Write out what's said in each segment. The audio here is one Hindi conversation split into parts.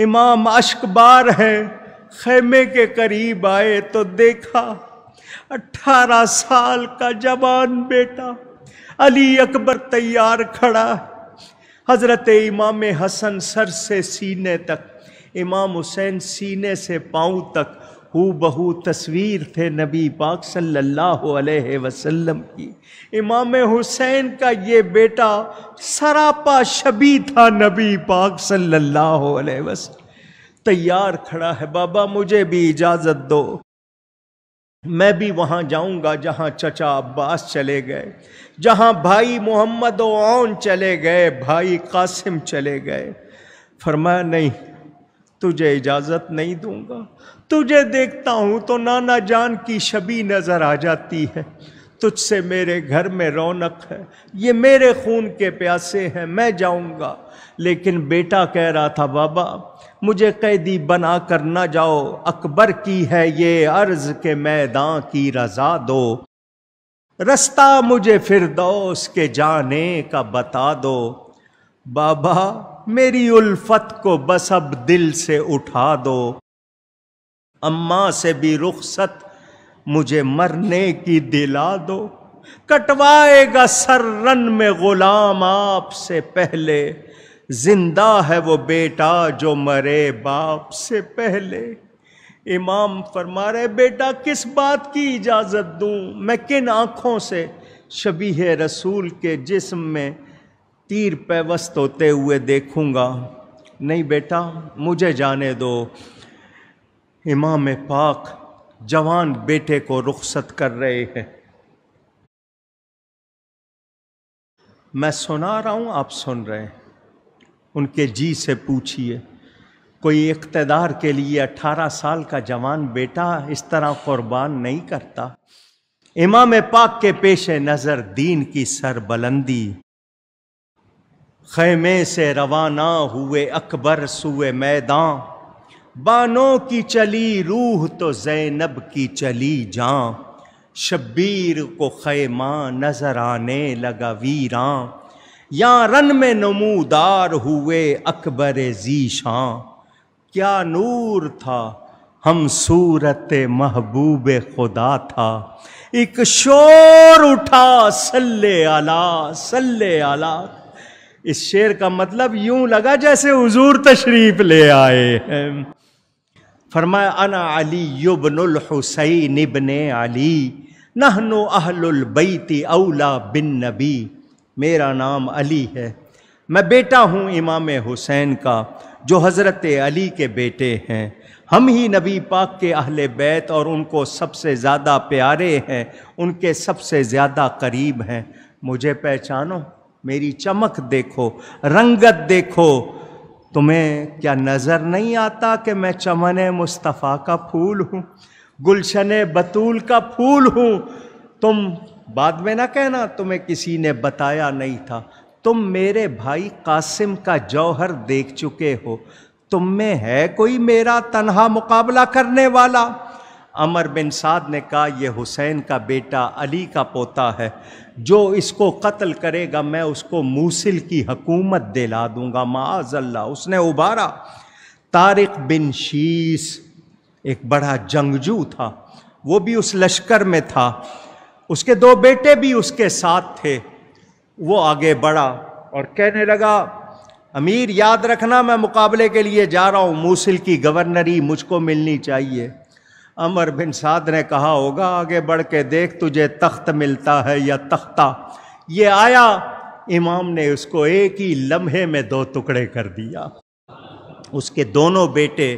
इमाम अश्कबार है खेमे के करीब आए तो देखा अट्ठारह साल का जवान बेटा अली अकबर तैयार खड़ा हजरत इमाम हसन सर से सीने तक इमाम हुसैन सीने से पाँव तक हु बहू तस्वीर थे नबी पाक सल्लल्लाहु अलैहि वसल्लम की इमाम हुसैन का ये बेटा सरापा शबी था नबी पाक सल्लल्लाहु अलैहि वसल्लम तैयार खड़ा है बाबा मुझे भी इजाज़त दो मैं भी वहाँ जाऊँगा जहाँ चचा अब्बास चले गए जहाँ भाई मोहम्मद ओन चले गए भाई कासिम चले गए फरमाया नहीं तुझे इजाज़त नहीं दूंगा तुझे देखता हूँ तो नाना जान की छबी नज़र आ जाती है तुझसे मेरे घर में रौनक है ये मेरे खून के प्यासे हैं मैं जाऊंगा लेकिन बेटा कह रहा था बाबा मुझे कैदी बना कर ना जाओ अकबर की है ये अर्ज के मैदान की रजा दो रास्ता मुझे फिर दो उसके जाने का बता दो बाबा मेरी उल्फत को बस अब दिल से उठा दो अम्मा से भी रुखसत मुझे मरने की दिला दो कटवाएगा सर रन में गुलाम आपसे पहले जिंदा है वो बेटा जो मरे बाप से पहले इमाम फरमा रहे बेटा किस बात की इजाज़त दूं मैं किन आँखों से शबी रसूल के जिस्म में तीर पे वस्त होते हुए देखूंगा नहीं बेटा मुझे जाने दो इमाम पाक जवान बेटे को रुखसत कर रहे हैं मैं सुना रहा हूँ आप सुन रहे हैं उनके जी से पूछिए कोई इकतदार के लिए अठारह साल का जवान बेटा इस तरह कुर्बान नहीं करता इमाम पाक के पेश नज़र दीन की सरबलंदी खैमे से रवाना हुए अकबर सुए मैदान बानों की चली रूह तो जैनब की चली जां शब्बीर को खैमा नजर आने लगा वीरां या रन में नमूदार हुए अकबर जीशां क्या नूर था हम सूरत महबूब खुदा था एक शोर उठा सल्ले आला सल्ले आला इस शेर का मतलब यूं लगा जैसे हुजूर तशरीफ ले आए हैं फरमाया अना अली युबनुल हुसैन इबन अली नहनो अहलुल बैती औला बिन नबी मेरा नाम अली है मैं बेटा हूँ इमाम हुसैन का जो हज़रत अली के बेटे हैं हम ही नबी पाक के अहले बैत और उनको सबसे ज़्यादा प्यारे हैं उनके सबसे ज़्यादा करीब हैं मुझे पहचानो मेरी चमक देखो रंगत देखो तुम्हें क्या नज़र नहीं आता कि मैं चमन मुस्तफ़ा का फूल हूँ गुलशन बतूल का फूल हूँ तुम बाद में ना कहना तुम्हें किसी ने बताया नहीं था तुम मेरे भाई कासिम का जौहर देख चुके हो तुम में है कोई मेरा तनहा मुकाबला करने वाला अमर बिन साद ने कहा यह हुसैन का बेटा अली का पोता है जो इसको कत्ल करेगा मैं उसको मूसिल की हकूमत दिला दूंगा माजल्ला उसने उबारा तारिक बिन शीस एक बड़ा जंगजू था वो भी उस लश्कर में था उसके दो बेटे भी उसके साथ थे वो आगे बढ़ा और कहने लगा अमीर याद रखना मैं मुकाबले के लिए जा रहा हूँ मूसिल की गवर्नरी मुझको मिलनी चाहिए अमर बिन साद ने कहा होगा आगे बढ़ के देख तुझे तख्त मिलता है या तख्ता ये आया इमाम ने उसको एक ही लम्हे में दो टुकड़े कर दिया उसके दोनों बेटे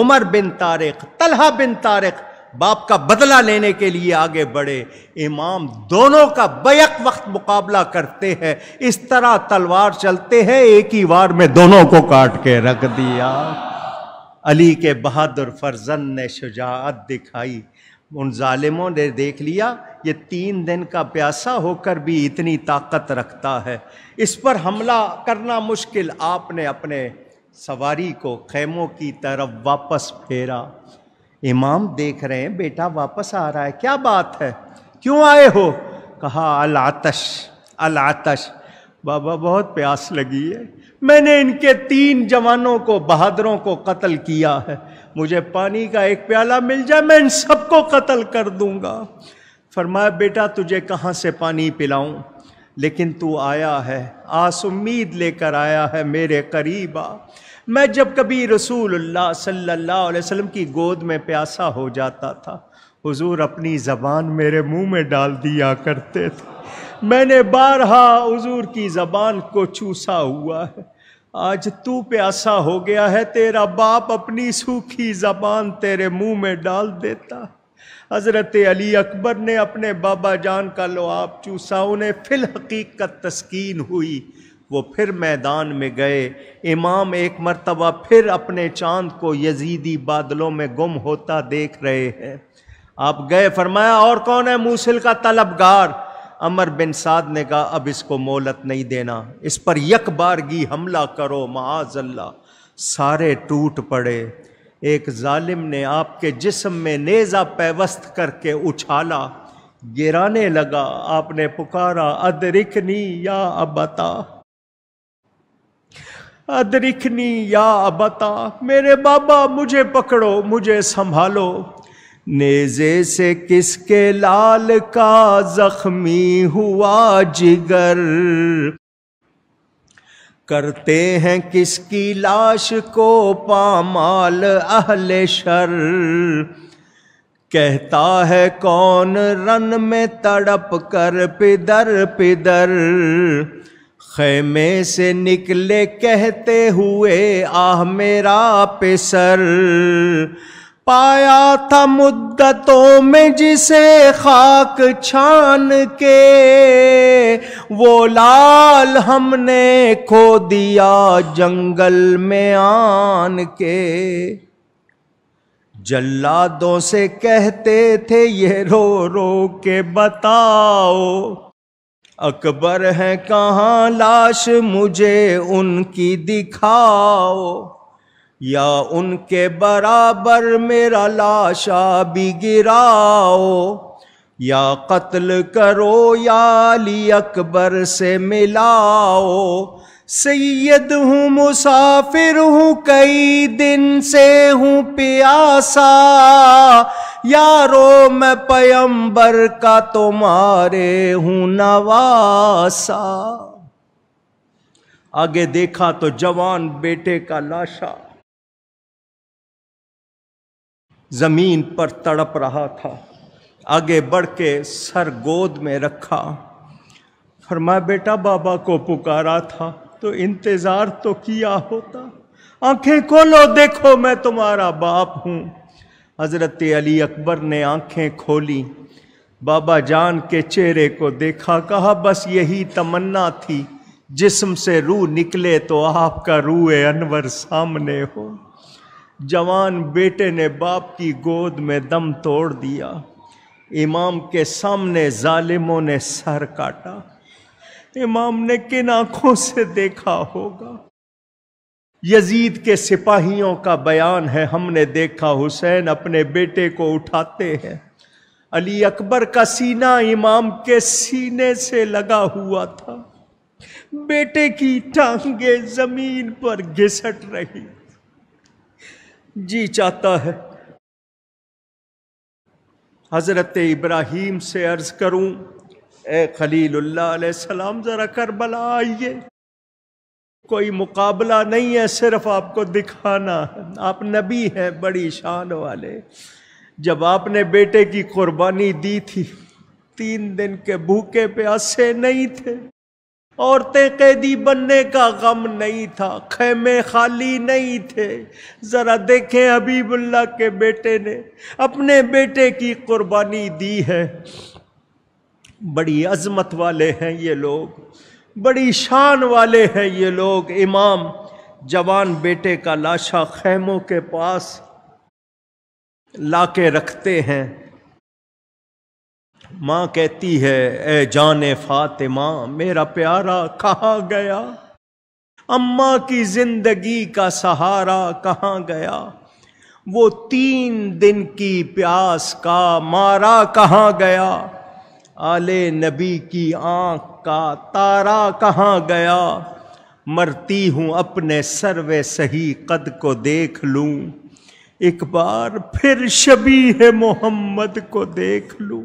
उमर बिन तारिक तलहा बिन तारिक बाप का बदला लेने के लिए आगे बढ़े इमाम दोनों का बैक वक्त मुकाबला करते हैं इस तरह तलवार चलते हैं एक ही वार में दोनों को काट के रख दिया अली के बहादुर फरजंद ने शुजात दिखाई उन ालिमों ने देख लिया ये तीन दिन का प्यासा होकर भी इतनी ताकत रखता है इस पर हमला करना मुश्किल आपने अपने सवारी को खेमों की तरफ वापस फेरा इमाम देख रहे हैं बेटा वापस आ रहा है क्या बात है क्यों आए हो कहा अल आतश अल आतश बाबा बहुत प्यास लगी है मैंने इनके तीन जवानों को बहादुरों को कत्ल किया है मुझे पानी का एक प्याला मिल जाए मैं इन सबको कत्ल कर दूंगा फरमाया बेटा तुझे कहाँ से पानी पिलाऊं लेकिन तू आया है आस उम्मीद लेकर आया है मेरे करीबा मैं जब कभी रसूलुल्लाह सल्लल्लाहु अलैहि वसल्लम की गोद में प्यासा हो जाता था हुजूर अपनी ज़बान मेरे मुंह में डाल दिया करते थे मैंने बारहा हुजूर की ज़बान को चूसा हुआ है आज तू प्यासा हो गया है तेरा बाप अपनी सूखी जबान तेरे मुंह में डाल देता हज़रत अली अकबर ने अपने बाबा जान का लोआब चूसा उन्हें फिल हकीकत तस्कीन हुई वो फिर मैदान में गए इमाम एक मरतबा फिर अपने चांद को यजीदी बादलों में गुम होता देख रहे हैं आप गए फरमाया और कौन है मूसिल का तलबगार अमर बिन साद ने कहा अब इसको मोहलत नहीं देना इस पर यक बारगी हमला करो महाजल्ला सारे टूट पड़े एक जालिम ने आपके जिस्म में नेज़ा पैवस्त करके उछाला गिराने लगा आपने पुकारा अदरिकनी या अबता अदरिकनी या अबता मेरे बाबा मुझे पकड़ो मुझे संभालो नेजे से किसके लाल का जख्मी हुआ जिगर करते हैं किसकी लाश को पामाल अहले शर कहता है कौन रन में तड़प कर पिदर पिदर खैमे से निकले कहते हुए आह मेरा पिसर सर पाया था मुद्दतों में जिसे खाक छान के वो लाल हमने खो दिया जंगल में आन के जल्लादों से कहते थे ये रो रो के बताओ अकबर है कहाँ लाश मुझे उनकी दिखाओ या उनके बराबर मेरा लाशा भी गिराओ या कत्ल करो या अली अकबर से मिलाओ सैयद हूँ मुसाफिर हूँ कई दिन से हूँ प्यासा यारो मैं पयंबर का तुम्हारे हूँ नवासा आगे देखा तो जवान बेटे का लाशा ज़मीन पर तड़प रहा था आगे बढ़ के सर गोद में रखा मैं बेटा बाबा को पुकारा था तो इंतज़ार तो किया होता आंखें खोलो देखो मैं तुम्हारा बाप हूँ हज़रत अली अकबर ने आंखें खोली बाबा जान के चेहरे को देखा कहा बस यही तमन्ना थी जिस्म से रूह निकले तो आपका रूह अनवर सामने हो जवान बेटे ने बाप की गोद में दम तोड़ दिया इमाम के सामने जालिमों ने सर काटा इमाम ने किन आंखों से देखा होगा यजीद के सिपाहियों का बयान है हमने देखा हुसैन अपने बेटे को उठाते हैं अली अकबर का सीना इमाम के सीने से लगा हुआ था बेटे की टांगे जमीन पर घिसट रही जी चाहता है हज़रत इब्राहिम से अर्ज़ करूं ए खलील्लाम ज़रा करबला आइए कोई मुकाबला नहीं है सिर्फ आपको दिखाना है आप नबी हैं बड़ी शान वाले जब आपने बेटे की कुर्बानी दी थी तीन दिन के भूखे प्यासे नहीं थे औरतें कैदी बनने का गम नहीं था खेमे खाली नहीं थे ज़रा देखें हबीबुल्ला के बेटे ने अपने बेटे की कुर्बानी दी है बड़ी अजमत वाले हैं ये लोग बड़ी शान वाले हैं ये लोग इमाम जवान बेटे का लाशा खैमों के पास लाके रखते हैं माँ कहती है ए जाने फातिमा मेरा प्यारा कहाँ गया अम्मा की जिंदगी का सहारा कहाँ गया वो तीन दिन की प्यास का मारा कहाँ गया आले नबी की आँख का तारा कहाँ गया मरती हूँ अपने सर्वे सही कद को देख लूँ एक बार फिर शबी है मोहम्मद को देख लूँ